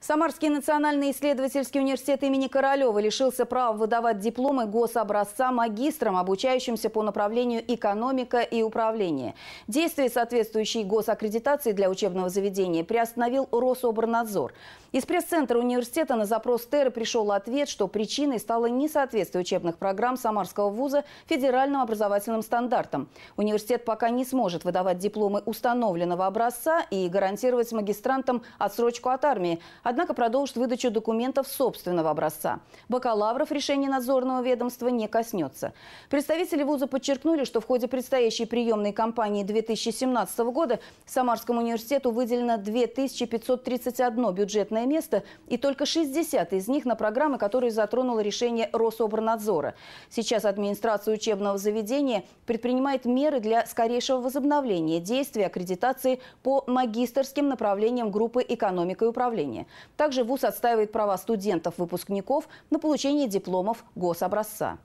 Самарский национальный исследовательский университет имени Королева лишился права выдавать дипломы гособразца магистрам, обучающимся по направлению экономика и управление. Действие соответствующей госаккредитации для учебного заведения приостановил Рособорнадзор. Из пресс-центра университета на запрос ТЭР пришел ответ, что причиной стало несоответствие учебных программ Самарского вуза федеральным образовательным стандартам. Университет пока не сможет выдавать дипломы установленного образца и гарантировать магистрантам отсрочку от армии однако продолжит выдачу документов собственного образца. Бакалавров решение надзорного ведомства не коснется. Представители вуза подчеркнули, что в ходе предстоящей приемной кампании 2017 года Самарскому университету выделено 2531 бюджетное место и только 60 из них на программы, которые затронуло решение Рособорнадзора. Сейчас администрация учебного заведения предпринимает меры для скорейшего возобновления действия аккредитации по магистрским направлениям группы экономика и управление. Также ВУЗ отстаивает права студентов-выпускников на получение дипломов гособразца.